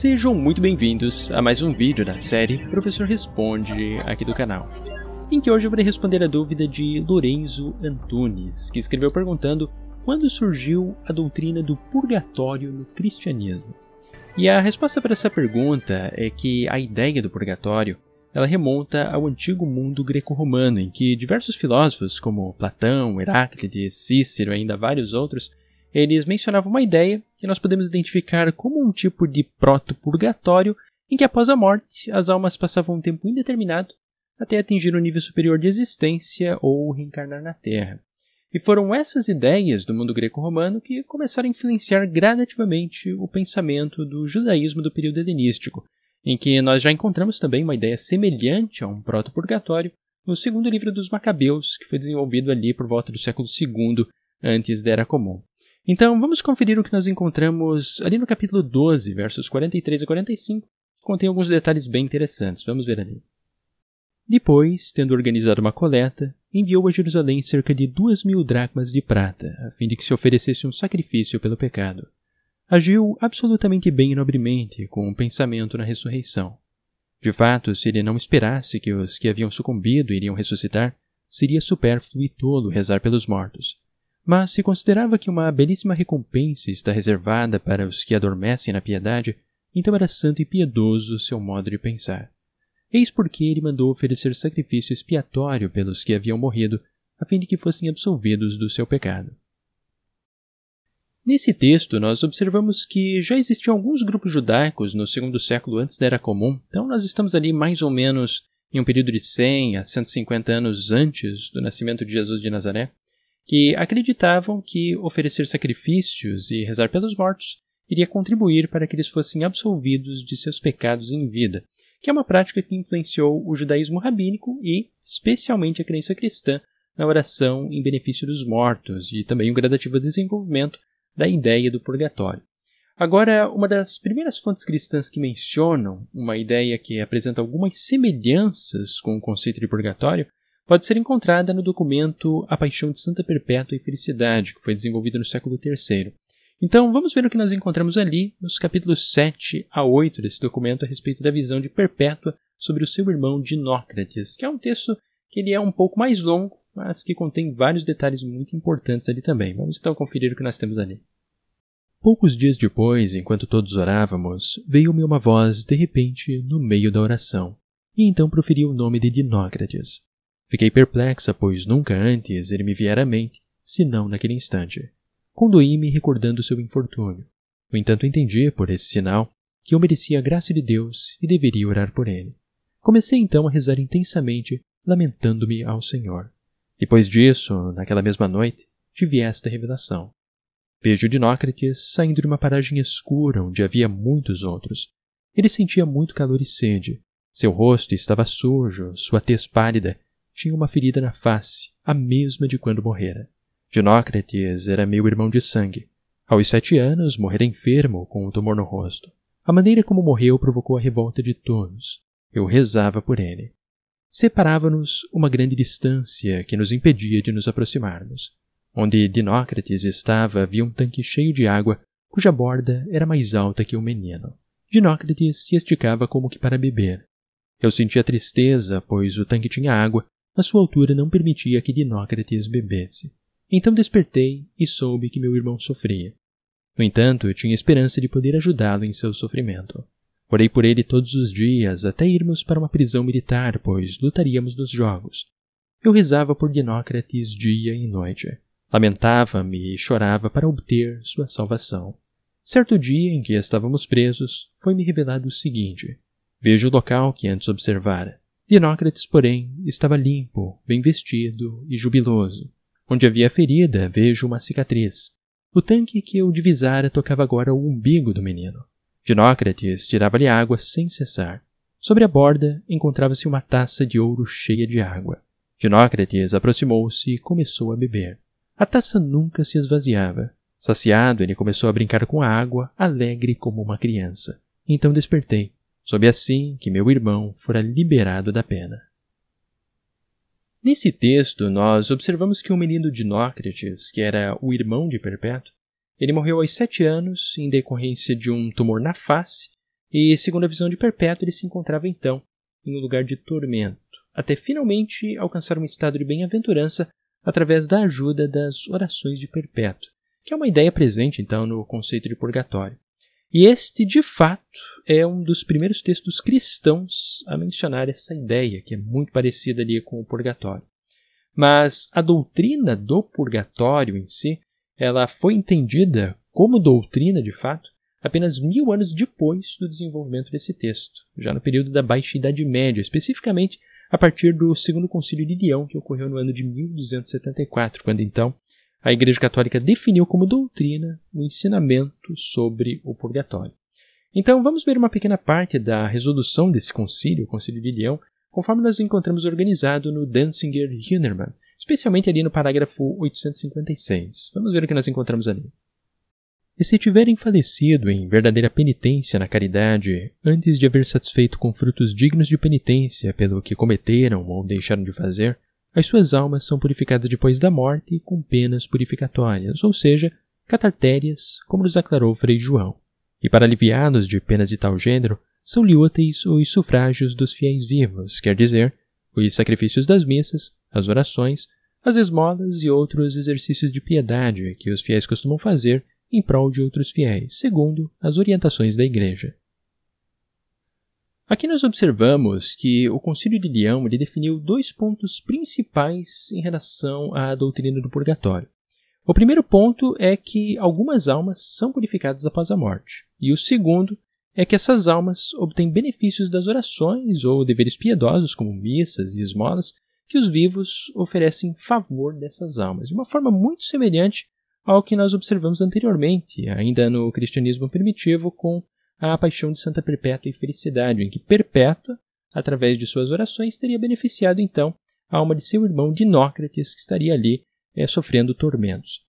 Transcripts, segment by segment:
Sejam muito bem-vindos a mais um vídeo da série Professor Responde aqui do canal, em que hoje eu vou responder a dúvida de Lorenzo Antunes, que escreveu perguntando quando surgiu a doutrina do purgatório no cristianismo. E a resposta para essa pergunta é que a ideia do purgatório ela remonta ao antigo mundo greco-romano, em que diversos filósofos, como Platão, Heráclides, Cícero e ainda vários outros, eles mencionavam uma ideia que nós podemos identificar como um tipo de proto-purgatório em que após a morte as almas passavam um tempo indeterminado até atingir um nível superior de existência ou reencarnar na Terra. E foram essas ideias do mundo greco-romano que começaram a influenciar gradativamente o pensamento do judaísmo do período helenístico, em que nós já encontramos também uma ideia semelhante a um proto-purgatório no segundo livro dos Macabeus, que foi desenvolvido ali por volta do século II antes da Era Comum. Então vamos conferir o que nós encontramos ali no capítulo 12, versos 43 a 45, que contém alguns detalhes bem interessantes. Vamos ver ali. Depois, tendo organizado uma coleta, enviou a Jerusalém cerca de duas mil dracmas de prata, a fim de que se oferecesse um sacrifício pelo pecado. Agiu absolutamente bem e nobremente, com um pensamento na ressurreição. De fato, se ele não esperasse que os que haviam sucumbido iriam ressuscitar, seria supérfluo e tolo rezar pelos mortos mas se considerava que uma belíssima recompensa está reservada para os que adormecem na piedade, então era santo e piedoso seu modo de pensar. Eis porque ele mandou oferecer sacrifício expiatório pelos que haviam morrido, a fim de que fossem absolvidos do seu pecado. Nesse texto, nós observamos que já existiam alguns grupos judaicos no segundo século antes da Era Comum, então nós estamos ali mais ou menos em um período de 100 a 150 anos antes do nascimento de Jesus de Nazaré que acreditavam que oferecer sacrifícios e rezar pelos mortos iria contribuir para que eles fossem absolvidos de seus pecados em vida, que é uma prática que influenciou o judaísmo rabínico e, especialmente, a crença cristã na oração em benefício dos mortos e também o gradativo desenvolvimento da ideia do purgatório. Agora, uma das primeiras fontes cristãs que mencionam uma ideia que apresenta algumas semelhanças com o conceito de purgatório pode ser encontrada no documento A Paixão de Santa Perpétua e Felicidade, que foi desenvolvido no século III. Então, vamos ver o que nós encontramos ali nos capítulos 7 a 8 desse documento a respeito da visão de Perpétua sobre o seu irmão Dinócrates, que é um texto que ele é um pouco mais longo, mas que contém vários detalhes muito importantes ali também. Vamos então conferir o que nós temos ali. Poucos dias depois, enquanto todos orávamos, veio-me uma voz de repente no meio da oração, e então proferi o nome de Dinócrates. Fiquei perplexa, pois nunca antes ele me viera à mente, senão naquele instante. conduí me recordando seu infortúnio. No entanto, entendi, por esse sinal, que eu merecia a graça de Deus e deveria orar por ele. Comecei então a rezar intensamente, lamentando-me ao Senhor. Depois disso, naquela mesma noite, tive esta revelação. Vejo Dinócrates saindo de uma paragem escura onde havia muitos outros. Ele sentia muito calor e sede. Seu rosto estava sujo, sua tez pálida, tinha uma ferida na face, a mesma de quando morrera. Dinócrates era meu irmão de sangue. Aos sete anos, morrera enfermo com um tumor no rosto. A maneira como morreu provocou a revolta de todos. Eu rezava por ele. Separava-nos uma grande distância que nos impedia de nos aproximarmos. Onde Dinócrates estava havia um tanque cheio de água, cuja borda era mais alta que o um menino. Dinócrates se esticava como que para beber. Eu sentia tristeza, pois o tanque tinha água a sua altura não permitia que Dinócrates bebesse. Então despertei e soube que meu irmão sofria. No entanto, eu tinha esperança de poder ajudá-lo em seu sofrimento. Orei por ele todos os dias, até irmos para uma prisão militar, pois lutaríamos nos jogos. Eu rezava por Dinócrates dia e noite. Lamentava-me e chorava para obter sua salvação. Certo dia em que estávamos presos, foi-me revelado o seguinte. Veja o local que antes observara. Dinócrates, porém, estava limpo, bem vestido e jubiloso. Onde havia ferida, vejo uma cicatriz. O tanque que eu divisara tocava agora o umbigo do menino. Dinócrates tirava-lhe água sem cessar. Sobre a borda encontrava-se uma taça de ouro cheia de água. Dinócrates aproximou-se e começou a beber. A taça nunca se esvaziava. Saciado, ele começou a brincar com a água, alegre como uma criança. Então despertei. Soube assim que meu irmão fora liberado da pena. Nesse texto, nós observamos que o um menino Dinócrates, que era o irmão de Perpétuo, ele morreu aos sete anos em decorrência de um tumor na face, e, segundo a visão de Perpétuo, ele se encontrava então em um lugar de tormento, até finalmente alcançar um estado de bem-aventurança através da ajuda das orações de Perpétuo, que é uma ideia presente então no conceito de purgatório. E este, de fato, é um dos primeiros textos cristãos a mencionar essa ideia, que é muito parecida ali com o purgatório. Mas a doutrina do purgatório em si, ela foi entendida como doutrina de fato apenas mil anos depois do desenvolvimento desse texto, já no período da Baixa Idade Média, especificamente a partir do Segundo Concílio de Lyon, que ocorreu no ano de 1274, quando então a Igreja Católica definiu como doutrina o ensinamento sobre o purgatório. Então, vamos ver uma pequena parte da resolução desse concílio, o Concílio de Leão, conforme nós encontramos organizado no Danzinger-Hünermann, especialmente ali no parágrafo 856. Vamos ver o que nós encontramos ali. E se tiverem falecido em verdadeira penitência na caridade, antes de haver satisfeito com frutos dignos de penitência pelo que cometeram ou deixaram de fazer, as suas almas são purificadas depois da morte com penas purificatórias, ou seja, catartérias, como nos aclarou Frei João e para aliviá-los de penas de tal gênero, são-lhe úteis os sufrágios dos fiéis vivos, quer dizer, os sacrifícios das missas, as orações, as esmolas e outros exercícios de piedade que os fiéis costumam fazer em prol de outros fiéis, segundo as orientações da Igreja. Aqui nós observamos que o Concílio de Leão definiu dois pontos principais em relação à doutrina do purgatório. O primeiro ponto é que algumas almas são purificadas após a morte, e o segundo é que essas almas obtêm benefícios das orações ou deveres piedosos, como missas e esmolas, que os vivos oferecem em favor dessas almas, de uma forma muito semelhante ao que nós observamos anteriormente, ainda no cristianismo primitivo, com a paixão de Santa Perpétua e Felicidade, em que Perpétua, através de suas orações, teria beneficiado então a alma de seu irmão Dinócrates, que estaria ali é, sofrendo tormentos.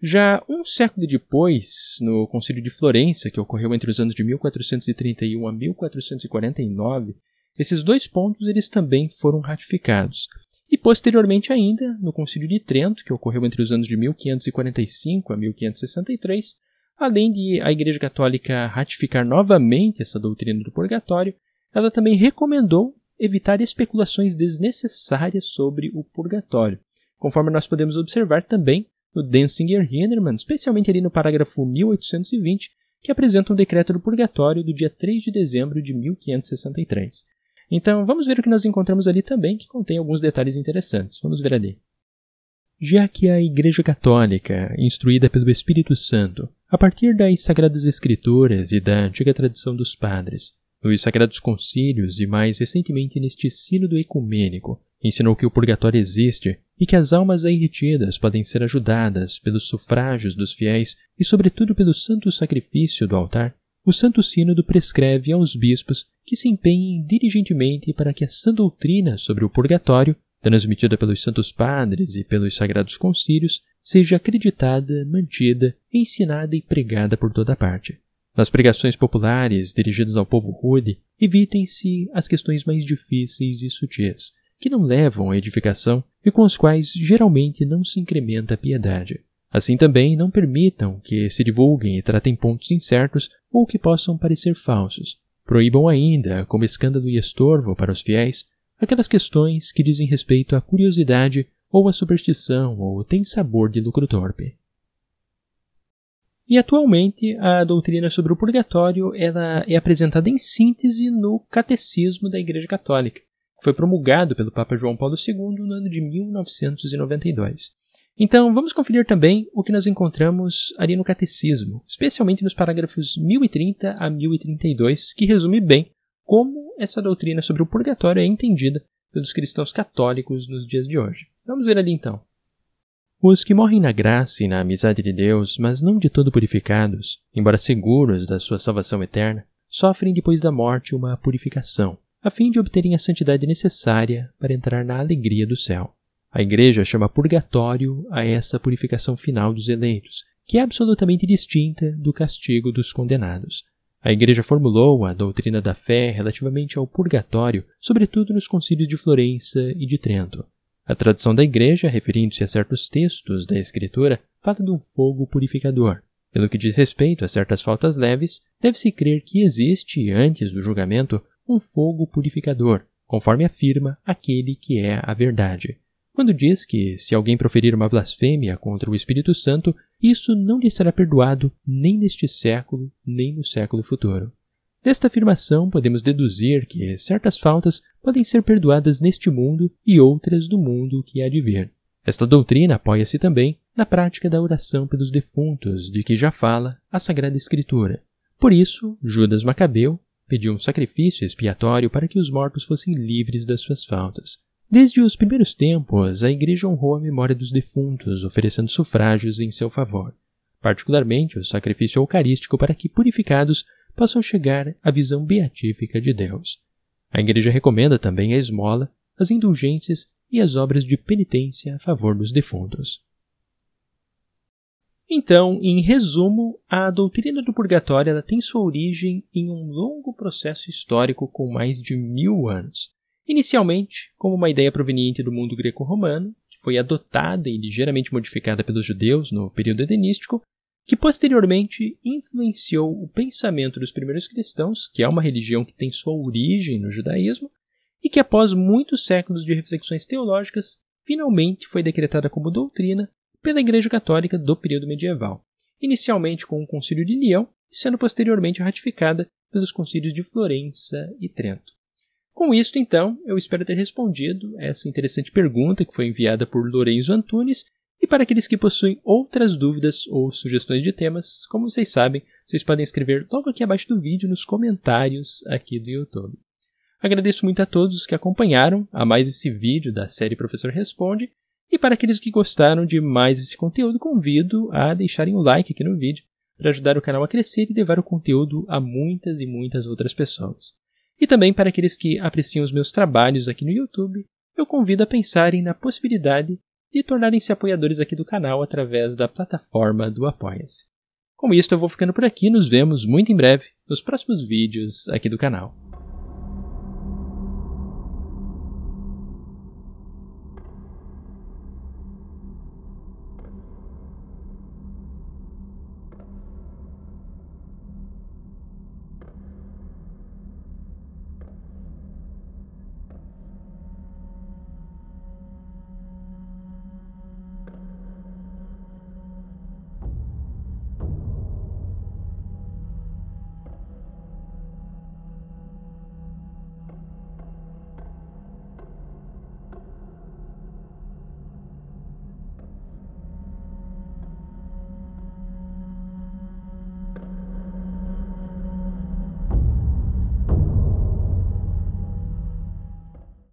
Já um século depois, no Concílio de Florença, que ocorreu entre os anos de 1431 a 1449, esses dois pontos eles também foram ratificados. E posteriormente ainda, no Concílio de Trento, que ocorreu entre os anos de 1545 a 1563, além de a Igreja Católica ratificar novamente essa doutrina do purgatório, ela também recomendou evitar especulações desnecessárias sobre o purgatório conforme nós podemos observar também no Denzinger Hinderman, especialmente ali no parágrafo 1820, que apresenta um decreto do purgatório do dia 3 de dezembro de 1563. Então, vamos ver o que nós encontramos ali também, que contém alguns detalhes interessantes. Vamos ver ali. Já que a Igreja Católica, instruída pelo Espírito Santo, a partir das Sagradas Escrituras e da antiga tradição dos padres, nos Sagrados Concílios e mais recentemente neste Sínodo Ecumênico, ensinou que o purgatório existe e que as almas aí retidas podem ser ajudadas pelos sufrágios dos fiéis e, sobretudo, pelo santo sacrifício do altar, o Santo Sínodo prescreve aos bispos que se empenhem diligentemente para que a sã doutrina sobre o purgatório, transmitida pelos santos padres e pelos sagrados concílios, seja acreditada, mantida, ensinada e pregada por toda parte. Nas pregações populares dirigidas ao povo rude, evitem-se as questões mais difíceis e sutis, que não levam à edificação e com os quais geralmente não se incrementa a piedade. Assim também não permitam que se divulguem e tratem pontos incertos ou que possam parecer falsos. Proíbam ainda, como escândalo e estorvo para os fiéis, aquelas questões que dizem respeito à curiosidade ou à superstição ou têm sabor de lucro torpe. E atualmente a doutrina sobre o purgatório ela é apresentada em síntese no Catecismo da Igreja Católica foi promulgado pelo Papa João Paulo II no ano de 1992. Então, vamos conferir também o que nós encontramos ali no Catecismo, especialmente nos parágrafos 1030 a 1032, que resume bem como essa doutrina sobre o purgatório é entendida pelos cristãos católicos nos dias de hoje. Vamos ver ali então. Os que morrem na graça e na amizade de Deus, mas não de todo purificados, embora seguros da sua salvação eterna, sofrem depois da morte uma purificação a fim de obterem a santidade necessária para entrar na alegria do céu. A Igreja chama purgatório a essa purificação final dos eleitos, que é absolutamente distinta do castigo dos condenados. A Igreja formulou a doutrina da fé relativamente ao purgatório, sobretudo nos concílios de Florença e de Trento. A tradução da Igreja, referindo-se a certos textos da Escritura, fala de um fogo purificador. Pelo que diz respeito a certas faltas leves, deve-se crer que existe, antes do julgamento, um fogo purificador, conforme afirma aquele que é a verdade. Quando diz que, se alguém proferir uma blasfêmia contra o Espírito Santo, isso não lhe será perdoado nem neste século, nem no século futuro. Desta afirmação, podemos deduzir que certas faltas podem ser perdoadas neste mundo e outras do mundo que há de vir. Esta doutrina apoia-se também na prática da oração pelos defuntos, de que já fala a Sagrada Escritura. Por isso, Judas Macabeu pediu um sacrifício expiatório para que os mortos fossem livres das suas faltas. Desde os primeiros tempos, a Igreja honrou a memória dos defuntos, oferecendo sufrágios em seu favor, particularmente o sacrifício eucarístico para que purificados possam chegar à visão beatífica de Deus. A Igreja recomenda também a esmola, as indulgências e as obras de penitência a favor dos defuntos. Então, em resumo, a doutrina do purgatório ela tem sua origem em um longo processo histórico com mais de mil anos. Inicialmente, como uma ideia proveniente do mundo greco-romano, que foi adotada e ligeiramente modificada pelos judeus no período helenístico, que posteriormente influenciou o pensamento dos primeiros cristãos, que é uma religião que tem sua origem no judaísmo, e que após muitos séculos de reflexões teológicas, finalmente foi decretada como doutrina pela Igreja Católica do período medieval, inicialmente com o Concílio de Lyon, e sendo posteriormente ratificada pelos concílios de Florença e Trento. Com isto, então, eu espero ter respondido essa interessante pergunta que foi enviada por Lourenço Antunes. E para aqueles que possuem outras dúvidas ou sugestões de temas, como vocês sabem, vocês podem escrever logo aqui abaixo do vídeo nos comentários aqui do YouTube. Agradeço muito a todos que acompanharam a mais esse vídeo da série Professor Responde e para aqueles que gostaram de mais esse conteúdo, convido a deixarem o um like aqui no vídeo para ajudar o canal a crescer e levar o conteúdo a muitas e muitas outras pessoas. E também para aqueles que apreciam os meus trabalhos aqui no YouTube, eu convido a pensarem na possibilidade de tornarem-se apoiadores aqui do canal através da plataforma do Apoia-se. Com isso, eu vou ficando por aqui. Nos vemos muito em breve nos próximos vídeos aqui do canal.